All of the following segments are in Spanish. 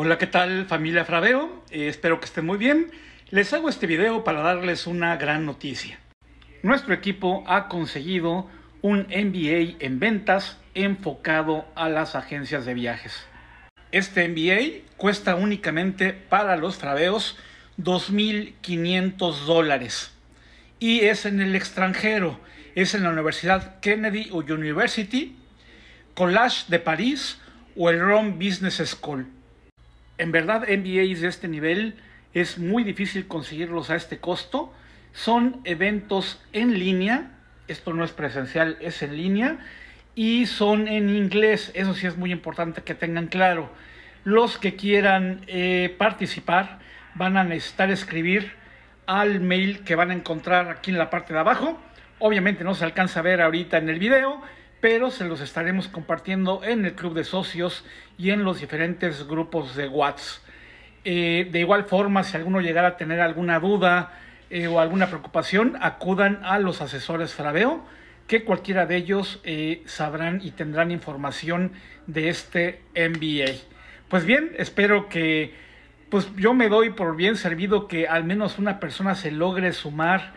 Hola, ¿qué tal familia Fraveo? Eh, espero que estén muy bien. Les hago este video para darles una gran noticia. Nuestro equipo ha conseguido un MBA en ventas enfocado a las agencias de viajes. Este MBA cuesta únicamente para los Fraveos 2.500 dólares y es en el extranjero, es en la Universidad Kennedy University, Collage de París o el Rome Business School en verdad MBAs de este nivel es muy difícil conseguirlos a este costo. Son eventos en línea, esto no es presencial, es en línea, y son en inglés, eso sí es muy importante que tengan claro. Los que quieran eh, participar van a necesitar escribir al mail que van a encontrar aquí en la parte de abajo. Obviamente no se alcanza a ver ahorita en el video, pero se los estaremos compartiendo en el club de socios y en los diferentes grupos de WhatsApp. Eh, de igual forma, si alguno llegara a tener alguna duda eh, o alguna preocupación, acudan a los asesores Frabeo, que cualquiera de ellos eh, sabrán y tendrán información de este MBA. Pues bien, espero que, pues yo me doy por bien servido que al menos una persona se logre sumar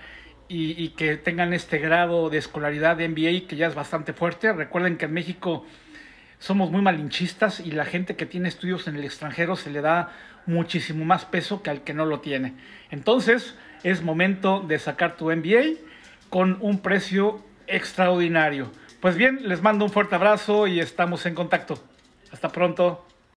y, que tengan este grado de escolaridad de MBA que ya es bastante fuerte. Recuerden que en México somos muy malinchistas y la gente que tiene estudios en el extranjero se le da muchísimo más peso que al que no lo tiene. Entonces es momento de sacar tu MBA con un precio extraordinario. Pues bien, les mando un fuerte abrazo y estamos en contacto. Hasta pronto.